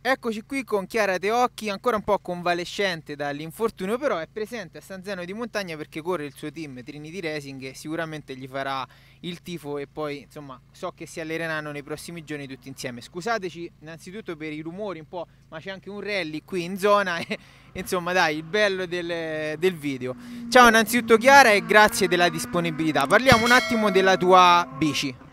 Eccoci qui con Chiara Teocchi, ancora un po' convalescente dall'infortunio, però è presente a San Zeno di Montagna perché corre il suo team Trinity Racing e sicuramente gli farà il tifo e poi insomma so che si alleneranno nei prossimi giorni tutti insieme. Scusateci innanzitutto per i rumori un po', ma c'è anche un rally qui in zona e insomma dai, il bello del, del video. Ciao innanzitutto Chiara e grazie della disponibilità. Parliamo un attimo della tua bici.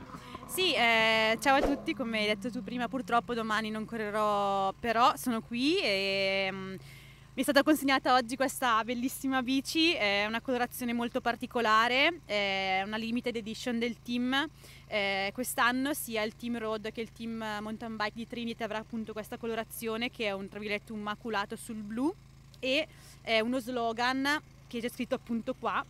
Sì, eh, ciao a tutti, come hai detto tu prima purtroppo domani non correrò, però sono qui e mh, mm, mi è stata consegnata oggi questa bellissima bici, è eh, una colorazione molto particolare, è eh, una limited edition del team, eh, quest'anno sia il team road che il team mountain bike di Trinity avrà appunto questa colorazione che è un traviletto immaculato sul blu e è uno slogan che c'è scritto appunto qua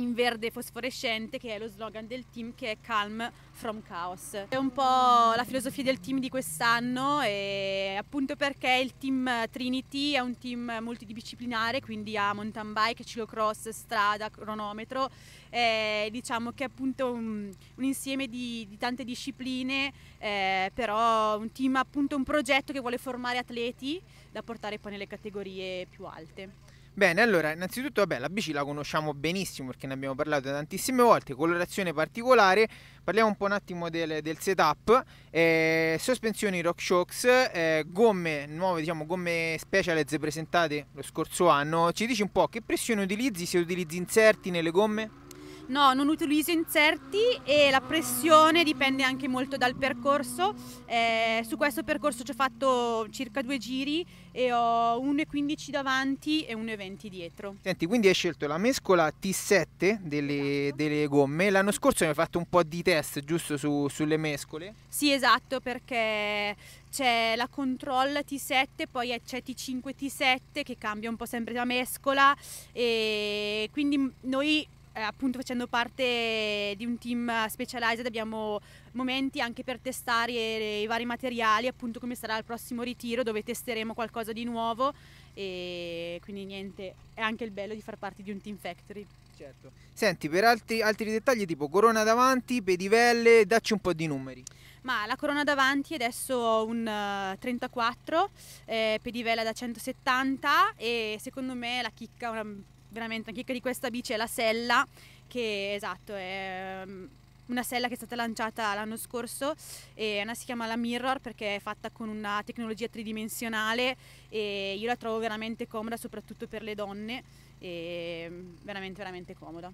in verde fosforescente che è lo slogan del team che è Calm from Chaos. È un po' la filosofia del team di quest'anno e appunto perché il team Trinity è un team multidisciplinare, quindi ha mountain bike, ciclocross, strada, cronometro, eh, diciamo che è appunto un, un insieme di, di, tante discipline, eh, però un team appunto un progetto che vuole formare atleti da portare poi nelle categorie più alte. Bene, allora, innanzitutto, vabbè, la bici la conosciamo benissimo perché ne abbiamo parlato tantissime volte, colorazione particolare, parliamo un po' un attimo del, del setup, eh, sospensioni RockShox, eh, gomme nuove, diciamo, gomme Specialized presentate lo scorso anno, ci dici un po' che pressione utilizzi, se utilizzi inserti nelle gomme? No, non utilizzo inserti e la pressione dipende anche molto dal percorso. Eh, su questo percorso ci ho fatto circa due giri e ho 1,15 davanti e 1,20 dietro. Senti, quindi hai scelto la mescola T7 delle, esatto. delle gomme. L'anno scorso mi hai fatto un po' di test, giusto, su, sulle mescole? Sì, esatto, perché c'è la Control T7, poi c'è T5 T7 che cambia un po' sempre la mescola e quindi noi eh, appunto facendo parte di un team specialized abbiamo momenti anche per testare i vari materiali, appunto come sarà il prossimo ritiro dove testeremo qualcosa di nuovo e quindi niente, è anche il bello di far parte di un team factory. Certo. Senti, per altri, altri dettagli tipo corona davanti, pedivelle, dacci un po' di numeri. Ma la corona davanti adesso ho un 34, eh, eh, pedivella da 170 e secondo me la chicca una veramente una chicca di questa bici è la sella, che esatto è mm, una sella che è stata lanciata l'anno scorso e una si chiama la Mirror perché è fatta con una tecnologia tridimensionale e io la trovo veramente comoda soprattutto per le donne e mm, veramente veramente comoda.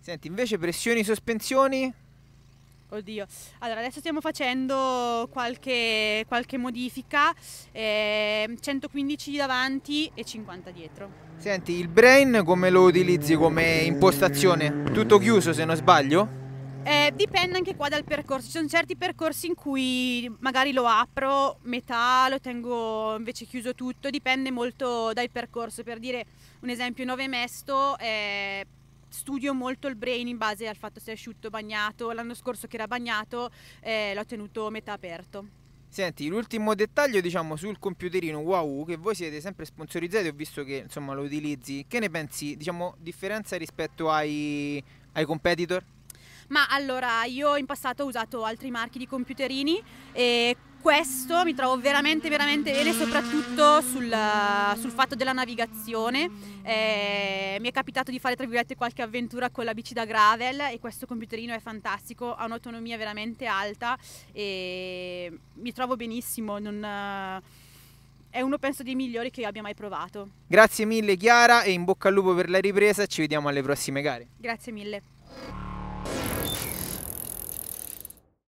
Senti, invece pressioni e sospensioni? Oddio, allora adesso stiamo facendo qualche, qualche modifica, eh, 115 davanti e 50 dietro. Senti, il brain come lo utilizzi come impostazione? Tutto chiuso se non sbaglio? Eh, dipende anche qua dal percorso, ci sono certi percorsi in cui magari lo apro metà, lo tengo invece chiuso tutto, dipende molto dal percorso, per dire un esempio 9 mesto... Eh, studio molto il brain in base al fatto se è asciutto o bagnato. L'anno scorso che era bagnato eh, l'ho tenuto metà aperto. Senti, l'ultimo dettaglio diciamo sul computerino Wahoo che voi siete sempre sponsorizzati, ho visto che insomma lo utilizzi, che ne pensi? Diciamo differenza rispetto ai, ai competitor? Ma allora, io in passato ho usato altri marchi di computerini e questo mi trovo veramente veramente bene soprattutto sul, sul fatto della navigazione eh, mi è capitato di fare tra virgolette qualche avventura con la bici da gravel e questo computerino è fantastico ha un'autonomia veramente alta e mi trovo benissimo non, è uno penso dei migliori che io abbia mai provato grazie mille Chiara e in bocca al lupo per la ripresa ci vediamo alle prossime gare grazie mille